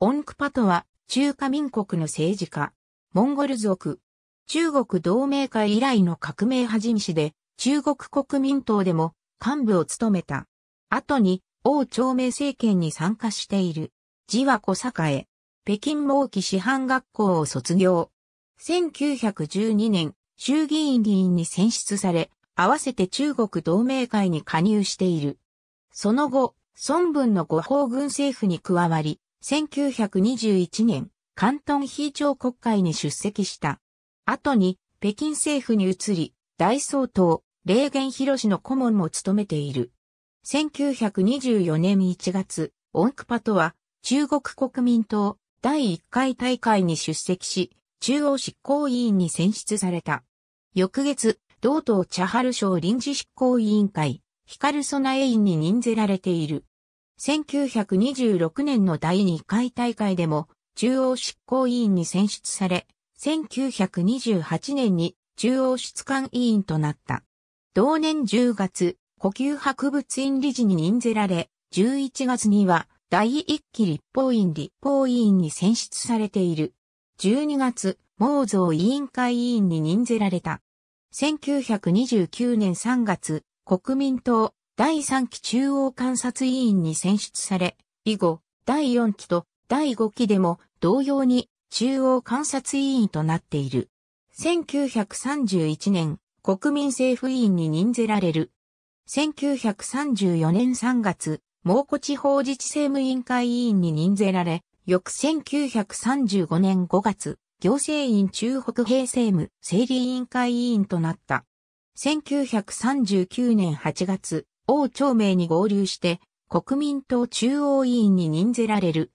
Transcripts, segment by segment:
オンクパとは中華民国の政治家、モンゴル族、中国同盟会以来の革命はじめしで、中国国民党でも幹部を務めた。後に王朝明政権に参加している。字は小へ、北京毛期師範学校を卒業。1912年、衆議院議員に選出され、合わせて中国同盟会に加入している。その後、孫文の五法軍政府に加わり、1921年、関東非常国会に出席した。後に、北京政府に移り、大総統、霊源博の顧問も務めている。1924年1月、オンクパとは、中国国民党第1回大会に出席し、中央執行委員に選出された。翌月、同党茶春省臨時執行委員会、光ソナエインに任ぜられている。1926年の第2回大会でも中央執行委員に選出され、1928年に中央出管委員となった。同年10月、呼吸博物院理事に任ぜられ、11月には第1期立法院立法委員に選出されている。12月、毛蔵委員会委員に任ぜられた。1929年3月、国民党第3期中央監察委員に選出され、以後、第4期と第5期でも同様に中央監察委員となっている。1931年、国民政府委員に任ぜられる。1934年3月、蒙古地方自治政務委員会委員に任ぜられ、翌1935年5月、行政院中北平政務整理委員会委員となった。1939年8月、王長明に合流して国民党中央委員に任ぜられる。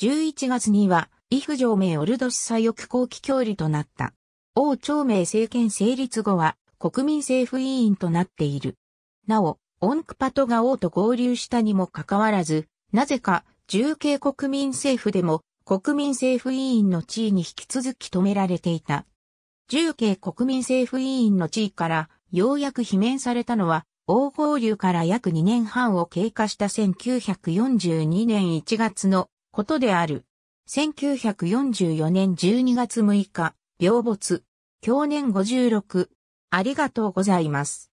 11月には、イフ上名オルドス左翼後期協理となった。王長明政権成立後は国民政府委員となっている。なお、オンクパトが王と合流したにもかかわらず、なぜか重慶国民政府でも国民政府委員の地位に引き続き止められていた。重慶国民政府委員の地位からようやく罷免されたのは王法流から約2年半を経過した1942年1月のことである。1944年12月6日、病没。去年56。ありがとうございます。